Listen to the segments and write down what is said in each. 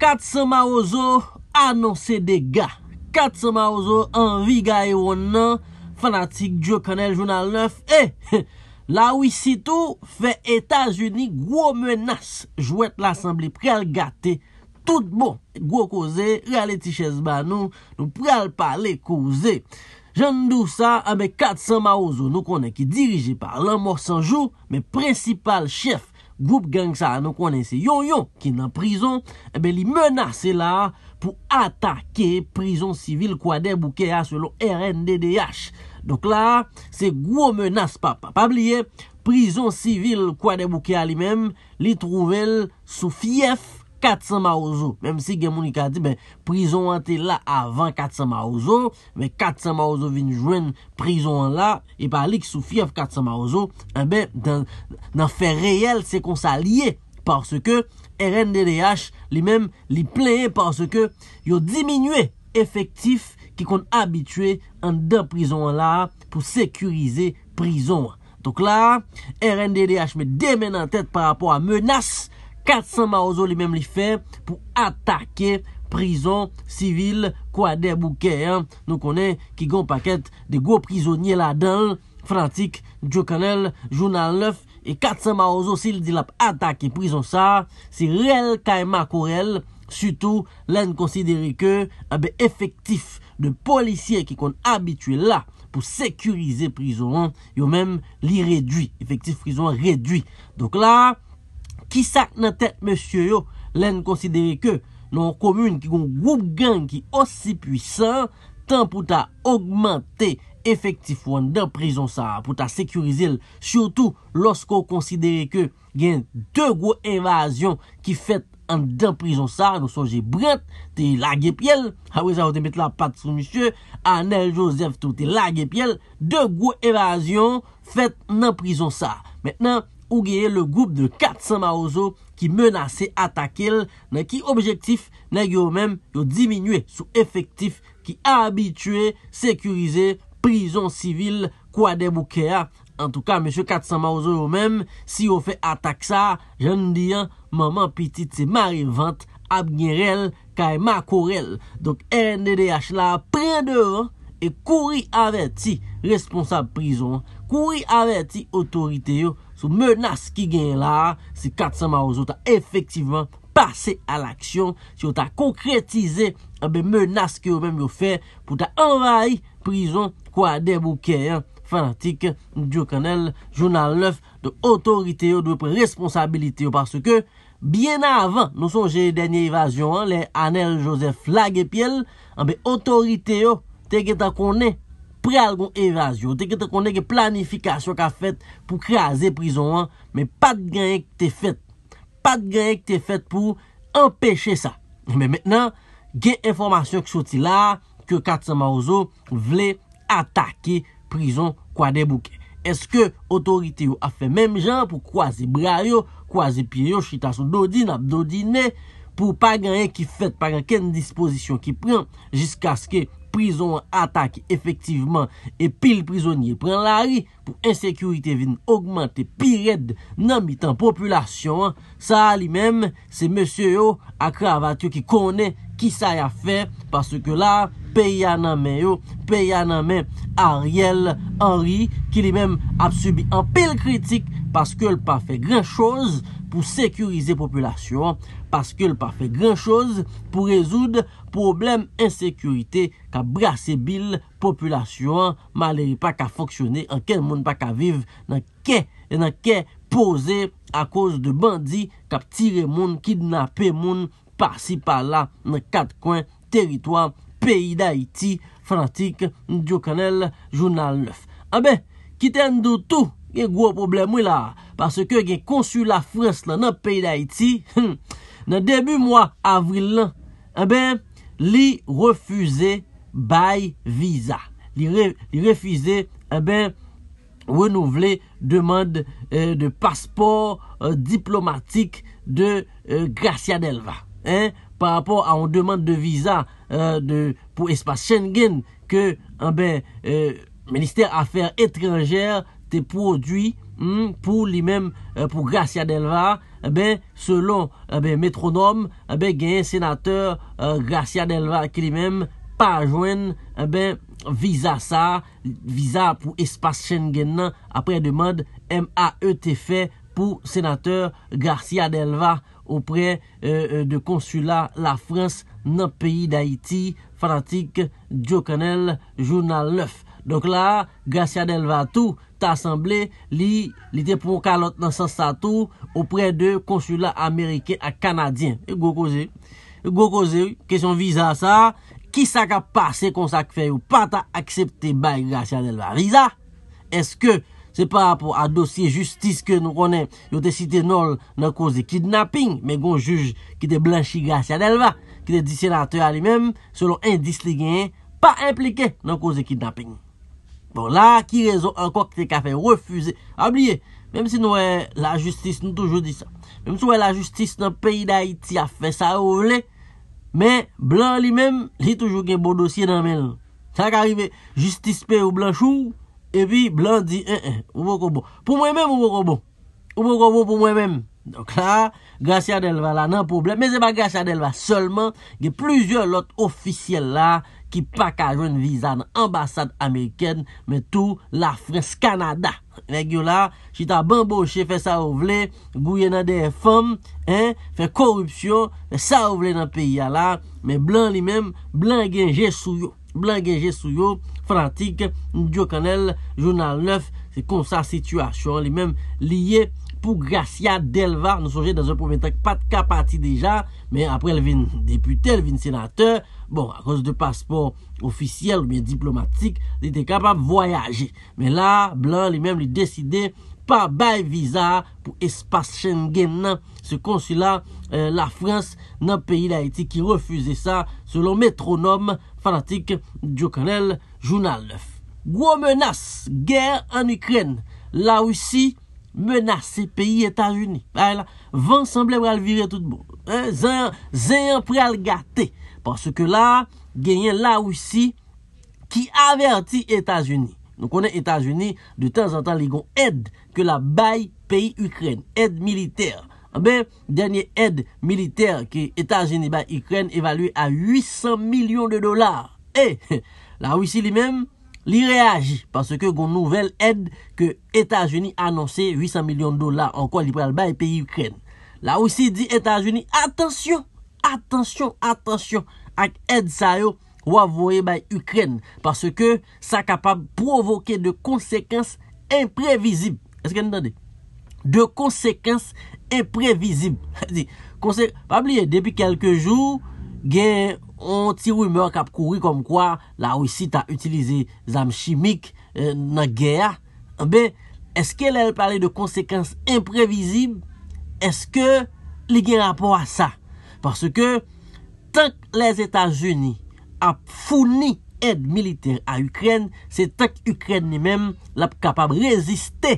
Katsan Maouzo anonsè de ga Katsan Maouzo anvi ga e won nan Fanatik Djo Kanel Jounal 9 E, la wisi tou fe Etasuni gwo menas Jouet l'Assembli pre al gate Tout bon, gwo kouze, re ale tichèz ba nou Nou pre al pale kouze Jandou sa, ame Katsan Maouzo nou konen ki diriji par Lanmorsanjou, men precipal chef Goup genk sa, nou konen se yon yon Kin nan prison, ebe eh li menase la Pou atake Prison civil kwa debouke a Se lo RNDDH Donk la, se gwo menase pa Pa blie, prison civil Kwa debouke a li men, li trouvel Sou fief 400 maouzo... Mem si gen mouni ka di... Ben... Prison an te la... Avan 400 maouzo... Men 400 maouzo vin jwen... Prison an la... E pa li ki sou fyev 400 maouzo... An be... Dan... Nan fè reyel... Se kon sa liye... Parse ke... RNDDH... Li men... Li pleye... Parse ke... Yo diminue... Efektif... Ki kon abitue... An dan prison an la... Po sekurize... Prison an la... Tok la... RNDDH me demen an tèt... Par rapport a menas... 400 ma ouzo li menm li fe pou atake prison sivil kwa deb ouke. Nou konen ki gon paket de go prisonye la den, frantik, diokanel, jounan lef, e 400 ma ouzo si li dilap atake prison sa, si rel kayma korel, sutou len konsideri ke abe efektif de polisye ki kon abitwe la pou sekurize prison yo menm li redui, efektif prison redui. Donk la, Kisak nan tet monsye yo, len konsidere ke nan komoun ki gon goup gen ki osi pwisan, tan pou ta augment te efektifou an den prizon sa, pou ta sekurizil, surtout losko konsidere ke gen de gou evasyon ki fet an den prizon sa, nou soje brent, te lage pyele, ha we zavote met la pat sou monsye, an el josef tou te lage pyele, de gou evasyon fet nan prizon sa. Mwenen, ou geye le goup de 400 maouzo ki menase atakel, nan ki objektif nan yo men yo diminwe sou efektif ki abitue, sekurize, prizon sivil, kwa deboukea. En tou ka, M. 400 maouzo yo men, si yo fe atak sa, jen diyan, maman piti ti ma revant, ab nye rel, ka e ma korel. Donk RNDH la pre devan e kouri aveti responsab prizon, kouri aveti otorite yo, Sou menas ki gen la, si Katsama Ozo ta efektivman pase a l'aksyon, si eh yo ta konkretize menas ki yo men yo fe pou ta envaye prizon kwa debouke, fanatik, diyo kanel, jounal 9, de otorite yo, de responsabilite yo, parce ke, bien avan, nou sonje denye evasyon, le Anel Joseph Lagépiel, anbe eh otorite yo, teke ta konen, pre algon evasyon, teke te konen ge planifikasyon ka fet pou kreaze prizon an, men pat genye ke te fet pat genye ke te fet pou empeshe sa men mennen, gen informasyon ki soti la ke katsan ma ouzo vle atake prizon kwa debouke eske otorite yo a fe mem jan pou kwa ze bra yo, kwa ze pi yo chita sou dodi, nap dodi ne pou pa genye ki fet, pa genye ken dispozisyon ki pren, jiska se ke Prison atak efektiveman e pil prizonier pren lari pou ensekurite vin augmante pi red nan mitan populasyon. Sa li menm, se monsye yo akra vat yo ki konen Ki sa ya fe? Paske la, pe ya nanme yo. Pe ya nanme Ariel Henry. Ki li men ap subi an pel kritik. Paske el pa fe gran choz pou sekurize populasyon. Paske el pa fe gran choz pou rezoud problem insekurite. Ka brasebil populasyon. Maleri pa ka foksyone. An ken moun pa ka vive. Nan ken pose a koz de bandi. Kap tire moun. Kidnape moun. par si par la nan kat kwen teritwa peyi da iti frantik diokanel jounal 9. A be, kiten do tou, gen gwo problem we la parce ke gen konsulat frans nan peyi da iti nan debu mwa avril lan a ah be, li refuze bay visa li refuze a ah be, renouvle demande euh, de paspor euh, diplomatik de euh, Gratia Delva par rapport a on demande de visa euh, pou espace Schengen ke euh, minister affaire étrangère te produit pou li mem pou Garcia Delva selon eh metronome gen eh senateur euh, Garcia Delva ki li mem pa joen eh visa sa visa pou espace Schengen apre demande MAETF pou senateur Garcia Delva Aupre euh, euh, de konsula la Frans nan peyi d'Haïti Fanatik Djo Kanel, Jounal 9 Donk la, Gratia Delvatou ta asemble Li te pon kalot nan sasato Aupre de konsula Amerike a Kanadyen Gokose, gokose, kesyon viza sa Ki sa ka pase konsak feyo Pa ta aksepte bay Gratia Delvatou Viza, eske Se pa rapport a dosye justice ke nou konen, yo te site nol nan kouze kidnapping, men goun juj ki te blanchi grasyan elva, ki te disyenateur li men, selon indis li gen, pa implike nan kouze kidnapping. Bon la, ki rezon anko ki te ka fe refuze, abliye, ah, menm si nou e eh, la justice nou toujou di sa, menm si nou e la justice nan peyi da iti a fe sa ou vle, men blan li men, li toujou gen bon dosye nan men. Sa ka arrive justice pe ou blanchou, E pi, blan di, e, e, oubo kobo. Pou mwen mèm, oubo kobo. Oubo kobo pou mwen mèm. Donc la, Gratia Delva la nan pou blè. Mè se pa Gratia Delva, seulement, gè plusieurs lot ofisiel la, ki pak a joun vizan ambasade amériken, mè tou la Frens Kanada. Mè gè yo la, chita bamboshe fè sa ou vle, gouye nan de fè fèm, fè korupsyon, fè sa ou vle nan peyi ya la, mè blan li mèm, blan gen jè sou yo. Blan genje sou yo frantik Ndiyo kanel, jounal 9 Se konsa situasyon li men Liye pou Gratia Delva Nou soje dan zon pou 20 tak pat kapati deja Men apre el vin depute El vin senate Bon, akos de paspor ofisyel Men diplomatik, li te kapab voyaje Men la, Blan li men li deside Pa bay viza pou espas chen gen nan se konsila euh, la Frans nan peyi la eti ki refuze sa selon metronom fanatik Diokanel Jounalov. Gwo menas, gen an Ukren, la wisi menase peyi Etasuni. Van sanblem alvire tout bon, zeyan pre al gate, paske la genyen la wisi ki averti Etasuni. Nou konen Etat Geni de tan zantan li gon ed ke la bayi peyi Ukren, ed militer. A ah be, denye ed militer ke Etat Geni bayi Ukren evalue a 800 milyon de dolar. E, eh, la wisi li men, li reagi. Paske gon nouvel ed ke Etat Geni anonse 800 milyon de dolar an kon li pre al bayi peyi Ukren. La wisi di Etat Geni, atensyon, atensyon, atensyon, ak ed sayo, wavoye bay Ukren parce ke sa kapab provoke de konsekans imprevisib. Eske ntande? De konsekans imprevisib. Pablie, depi kelke jou gen an ti rumeur kap kouri kom kwa la ou si ta utilize zam chimik nan euh, gèa. Eh ben, eske lèl pale de konsekans imprevisib eske li gen rapo a sa? Parce ke tank les Etats-Unis ap founi ed militer a Ukren, se tak Ukren li mem, lap kapab reziste,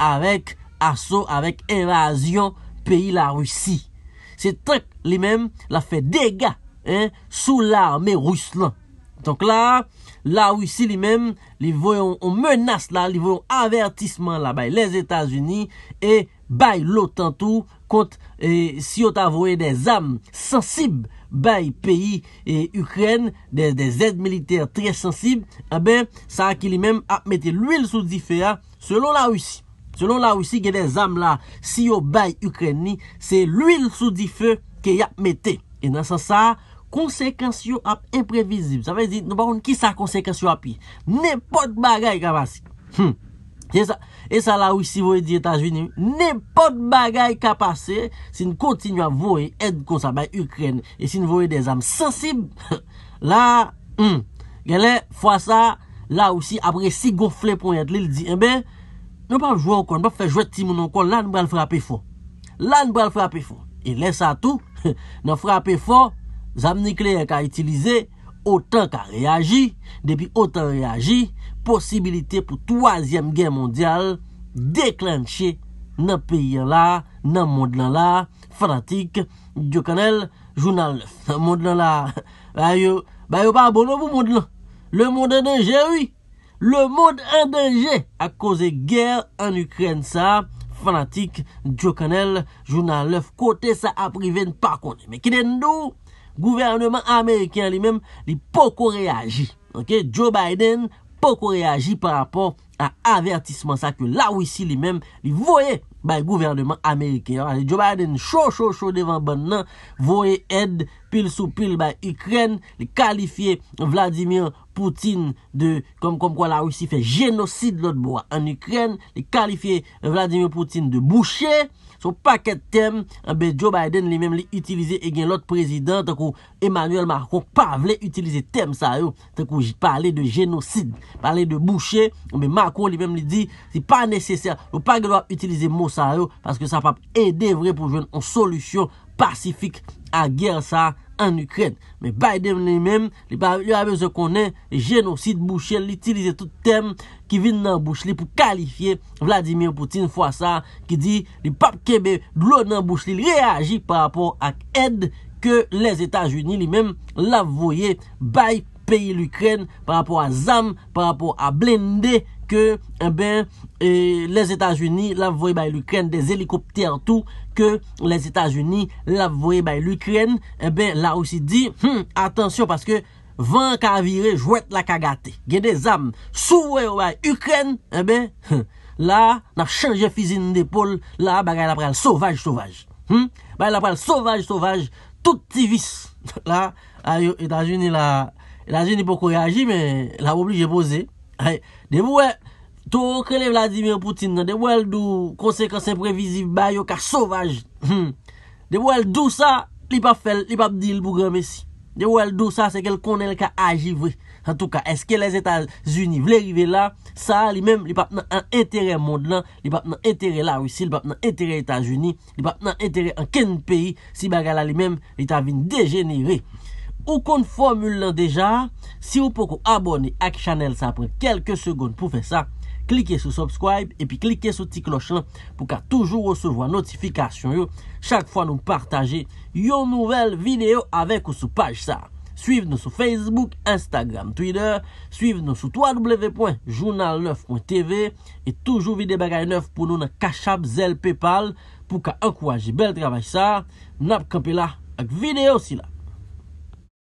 avek aso, avek evasyon, peyi la Rusi. Se tak li mem, la fe dega, sou l'arme Ruslan. Tonk la, la Rusi li mem, li voyon menas la, li voyon avertisman la bay, les Etats-Unis, e bay l'OTAN tou, kont si yot avoye des am sensib, bay peyi e Ukren, de zed militer tre sensib, a be, sa ki li mem ap mette l'uil sou di fe ya, selon la ou si. Selon la ou si, gen de zam la, si yo bay Ukren ni, se l'uil sou di fe ke ya ap mette. E nan sa sa, konsekans yo ap imprevisib. Sa vezi, nou ba kon ki sa konsekans yo api? Ne pot bagay kavasi. Hm. E sa la ou si vouye di Etas Vinim Nepot bagay ka pase Sin kontinu a vouye Ed konsabay Ukren E sin vouye de zanm sensib La Gyele fwa sa La ou si apre si gofle pon yet Li li di Ebe eh Nopap jouè ou kon Nopap fè jouè timoun ou kon Lan bral frape fwo Lan bral frape fwo E lesa tou Nan frape fwo Zanm nikle yon ka itilize O tan ka reagi Depi o tan reagi posibilite pou 3e gen mondial deklanche nan peyi la, nan mond la fanatik diokanel, jounan lef mond la la, bayo bayo pa bono pou mond la, le mond en denje oui, le mond en denje a koze ger en Ukren sa, fanatik diokanel, jounan lef kote sa apriven pa konen mekiden nou, gouvernement Ameriken li mem, li poko reagi ok, Joe Biden Poko reagi par rapport a avertisman sa ke la wisi li mem li voye bay gouvernement Amerike. Joe Biden chou chou chou devan ban nan voye ed pil sou pil bay Ukren, li kalifiye Vladimir Poutine de kom kom kwa la wisi fe genoside lot bo a en Ukren, li kalifiye Vladimir Poutine de boucher. Sou paket tem, anbe Joe Biden li mem li itilize e gen lot prezident, tan ko Emmanuel Macron pa vle itilize tem sa yo, tan ko jit pale de genosid, pale de boucher, anbe Macron li mem li di, si pa neseser, ou pa gwa doa itilize mou sa yo, paske sa pa ede vre pou jwen an solusyon pasifik a gyer sa an Ukren. Men Biden li mem li pale yo ave ze konen genosid, boucher li itilize tout tem, ki vin nan bouch li pou kalifiye Vladimir Poutine fwa sa, ki di, li pap kebe blo nan bouch li, li reagi par rapport ak ed, ke les Etats-Unis li men la voye bayi peyi l'Ukraine, par rapport a ZAM, par rapport a BLENDE, ke, eh ben, eh, les Etats-Unis la voye bayi l'Ukraine, des helikopte en tout, ke, les Etats-Unis la voye bayi l'Ukraine, eh ben, la ou si di, hmm, atensyon, paske, Van ka vire jwet la kagate Gen de zam souwe yo bay Ukren eh e be La nap chanje fizine de pol La bagay la pral sauvaj sauvaj Bagay la pral sauvaj sauvaj Touti vis Etajouni la Etajouni pou koryaji men la oubli jepose De mwè Tou krele Vladimir Poutine De mwè l do konsekansi previziv bay yo ka sauvaj De mwè l do sa Li pa fèl, li pa mdil pou gen messi De ou al dou sa sekel konel ka ajivri. En tou ka, eske les Etats-Unis vle rive la, sa li mem li pap nan an etere mond lan, li pap nan etere la wisi, li pap nan etere Etats-Unis, li pap nan etere an ken peyi, si bagala li mem li ta vin degenere. Ou kon formule lan deja, si ou poko abone ak Chanel sa apre kelke segoun pou fe sa. Klike sou subscribe epi klike sou ti kloch lan pou ka toujou recevo an notifikasyon yo. Chak fwa nou partaje yo nouvel video avek ou sou paj sa. Suiv nou sou Facebook, Instagram, Twitter. Suiv nou sou www.journal9.tv. Et toujou vide bagay 9 pou nou nan kachap zel pepal pou ka ankwaje bel travaj sa. Nap kapela ak video si la.